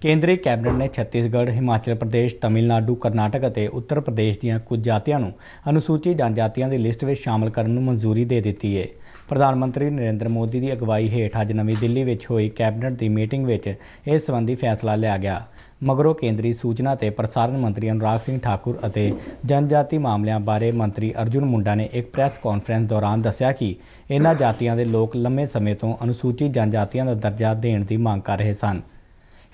ਕੇਂਦਰੀ ਕੈਬਨਿਟ ਨੇ ਛੱਤੀਸਗੜ੍ਹ, ਹਿਮਾਚਲ ਪ੍ਰਦੇਸ਼, ਤਮਿਲਨਾਡੂ, ਕਰਨਾਟਕ ਅਤੇ ਉੱਤਰ ਪ੍ਰਦੇਸ਼ ਦੀਆਂ ਕੁਝ ਜਾਤੀਆਂ ਨੂੰ ਅਨੁਸੂਚਿਤ ਜਨਜਾਤੀਆਂ ਦੀ ਲਿਸਟ ਵਿੱਚ ਸ਼ਾਮਲ ਕਰਨ ਨੂੰ ਮਨਜ਼ੂਰੀ ਦੇ ਦਿੱਤੀ ਹੈ। ਪ੍ਰਧਾਨ ਮੰਤਰੀ ਨਰਿੰਦਰ ਮੋਦੀ ਦੀ ਅਗਵਾਈ ਹੇਠ ਅੱਜ ਨਵੀਂ ਦਿੱਲੀ ਵਿੱਚ ਹੋਈ ਕੈਬਨਿਟ ਦੀ ਮੀਟਿੰਗ ਵਿੱਚ ਇਸ ਸੰਬੰਧੀ ਫੈਸਲਾ ਲਿਆ ਗਿਆ। ਮਗਰੋਂ ਕੇਂਦਰੀ ਸੂਚਨਾ ਤੇ ਪ੍ਰਸਾਰਣ ਮੰਤਰੀ ਅਨੁਰਾਗ ਸਿੰਘ ਠਾਕੁਰ ਅਤੇ ਜਨਜਾਤੀ ਮਾਮਲਿਆਂ ਬਾਰੇ ਮੰਤਰੀ ਅਰਜੁਨ ਮੁੰਡਾ ਨੇ ਇੱਕ ਪ੍ਰੈਸ ਕਾਨਫਰੰਸ ਦੌਰਾਨ ਦੱਸਿਆ ਕਿ ਇਹਨਾਂ ਜਾਤੀਆਂ ਦੇ ਲੋਕ ਲੰਮੇ ਸਮੇਂ ਤੋਂ ਅਨੁਸੂਚਿਤ ਜਨਜਾਤੀਆਂ ਦਾ ਦਰਜਾ ਦੇਣ ਦੀ ਮੰਗ ਕਰ ਰਹੇ ਸਨ।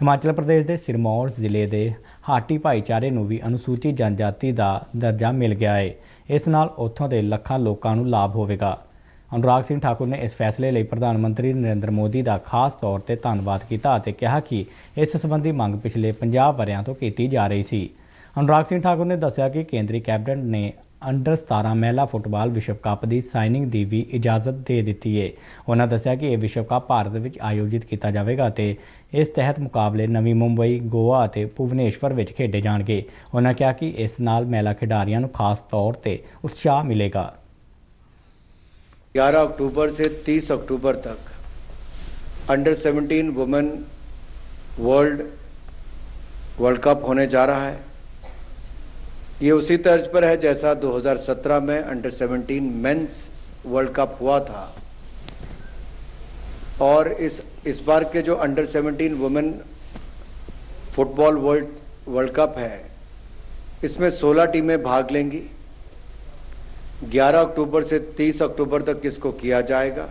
ਹਿਮਾਚਲ ਪ੍ਰਦੇਸ਼ ਦੇ ਸਿਰਮੌਰ ਜ਼ਿਲ੍ਹੇ ਦੇ ਹਾਟੀ ਭਾਈਚਾਰੇ ਨੂੰ ਵੀ ਅਨੁਸੂਚਿਤ ਜਨਜਾਤੀ ਦਾ ਦਰਜਾ ਮਿਲ ਗਿਆ ਹੈ ਇਸ ਨਾਲ ਉੱਥੋਂ ਦੇ ਲੱਖਾਂ ਲੋਕਾਂ ਨੂੰ ਲਾਭ ਹੋਵੇਗਾ ਅਨੁਰਾਗ ਸਿੰਘ ਠਾਕੁਰ ਨੇ ਇਸ ਫੈਸਲੇ ਲਈ ਪ੍ਰਧਾਨ ਮੰਤਰੀ ਨਰਿੰਦਰ ਮੋਦੀ ਦਾ ਖਾਸ ਤੌਰ ਤੇ ਧੰਨਵਾਦ ਕੀਤਾ ਅਤੇ ਕਿਹਾ ਕਿ ਇਸ ਸੰਬੰਧੀ ਮੰਗ ਪਿਛਲੇ 50 ਵਰਿਆਂ ਤੋਂ ਕੀਤੀ ਜਾ ਰਹੀ ਸੀ ਅਨੁਰਾਗ ਸਿੰਘ ਠਾਕੁਰ ਨੇ ਦੱਸਿਆ ਕਿ ਕੇਂਦਰੀ ਕੈਬਨਿਟ ਨੇ ਅੰਡਰ 17 ਮਹਿਲਾ ਫੁੱਟਬਾਲ ਵਿਸ਼ਵ ਕੱਪ ਦੀ ਸਾਈਨਿੰਗ ਦੀ ਵੀ ਇਜਾਜ਼ਤ ਦੇ ਦਿੱਤੀ ਹੈ ਉਹਨਾਂ ਦੱਸਿਆ ਕਿ ਇਹ ਵਿਸ਼ਵ ਕੱਪ ਭਾਰਤ ਵਿੱਚ ਆਯੋਜਿਤ ਕੀਤਾ ਜਾਵੇਗਾ ਤੇ ਇਸ ਤਹਿਤ ਮੁਕਾਬਲੇ ਨਵੀਂ ਮੁੰਬਈ ਗੋਆ ਅਤੇ ਭੁਵਨੇਸ਼ਵਰ ਵਿੱਚ ਖੇਡੇ ਜਾਣਗੇ ਉਹਨਾਂ ਕਿਹਾ ਕਿ ਇਸ ਨਾਲ ਮਹਿਲਾ ਖਿਡਾਰੀਆਂ ਨੂੰ ਖਾਸ ਤੌਰ ਤੇ ਉਤਸ਼ਾਹ ਮਿਲੇਗਾ 11 ਅਕਤੂਬਰ ਸੇ 30 ਅਕਤੂਬਰ ਤੱਕ under 17 women world world cup ਹੋਣੇ ਜਾ ਰਿਹਾ ਹੈ ये उसी तर्ज पर है जैसा 2017 में अंडर 17 मेंस वर्ल्ड कप हुआ था और इस इस बार के जो under 17 women football world world cup है इसमें 16 टीमें भाग लेंगी 11 अक्टूबर से 30 अक्टूबर तक इसको किया जाएगा